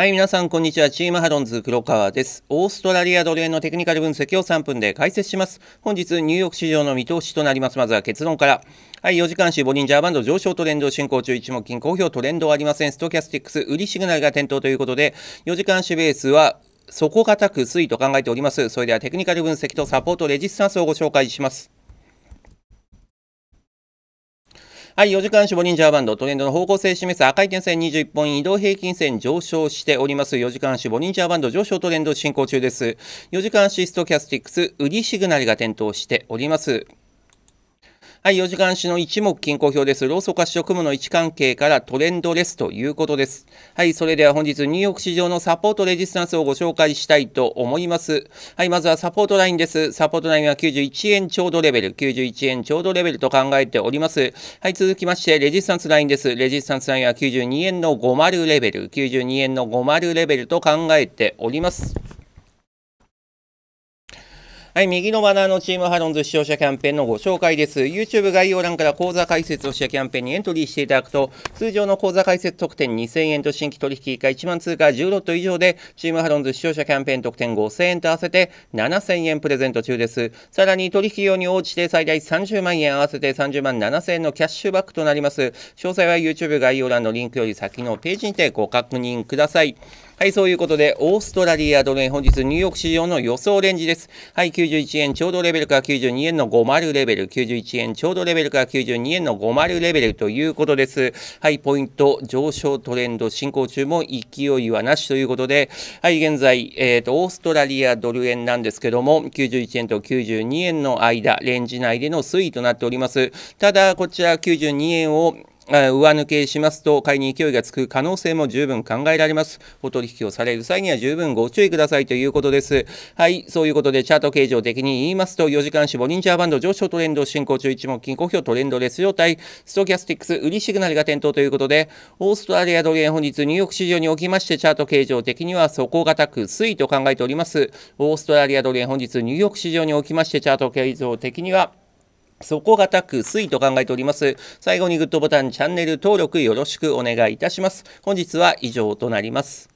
はい、皆さん、こんにちは。チームハロンズ黒川です。オーストラリアドル円のテクニカル分析を3分で解説します。本日、ニューヨーク市場の見通しとなります。まずは結論から。はい、4時間種ボリンジャーバンド上昇トレンド進行中、一目金、好表トレンドはありません。ストキャスティックス、売りシグナルが点灯ということで、4時間種ベースは、底堅く推移と考えております。それではテクニカル分析とサポートレジスタンスをご紹介します。はい、4時間ンジャーバンド、トレンドの方向性示す赤い点線21本、移動平均線上昇しております。4時間ンジャーバンド上昇トレンド進行中です。4時間シストキャスティックス、売りシグナルが点灯しております。はい、4時間足の一目均衡表です。ソ組褐職務の位置関係からトレンドレスということです。はい、それでは本日ニューヨーク市場のサポートレジスタンスをご紹介したいと思います。はい、まずはサポートラインです。サポートラインは91円ちょうどレベル、91円ちょうどレベルと考えております。はい、続きましてレジスタンスラインです。レジスタンスラインは92円の50レベル、92円の50レベルと考えております。はい、右のバナーのチームハロンズ視聴者キャンペーンのご紹介です。YouTube 概要欄から講座解説をしたキャンペーンにエントリーしていただくと、通常の講座解説特典2000円と新規取引以下1万通貨10ロット以上で、チームハロンズ視聴者キャンペーン特典5000円と合わせて7000円プレゼント中です。さらに取引用に応じて最大30万円合わせて30万7000円のキャッシュバックとなります。詳細は YouTube 概要欄のリンクより先のページにてご確認ください。はい、そういうことで、オーストラリアドル円、本日ニューヨーク市場の予想レンジです。はい、91円ちょうどレベルから92円の50レベル、91円ちょうどレベルから92円の50レベルということです。はい、ポイント、上昇トレンド進行中も勢いはなしということで、はい、現在、えっ、ー、と、オーストラリアドル円なんですけども、91円と92円の間、レンジ内での推移となっております。ただ、こちら92円を、上抜けしますと買いに勢いがつく可能性も十分考えられます。お取引をされる際には十分ご注意くださいということです。はい、そういうことでチャート形状的に言いますと、4時間種ボリンジャーバンド上昇トレンド進行中一目金衡表トレンドレス状態、ストキャスティックス売りシグナルが点灯ということで、オーストラリアドル円本日ニューヨーク市場におきましてチャート形状的には底堅く推移と考えております。オーストラリアドル円本日ニューヨーク市場におきましてチャート形状的には底堅く推移と考えております。最後にグッドボタン、チャンネル登録よろしくお願いいたします。本日は以上となります。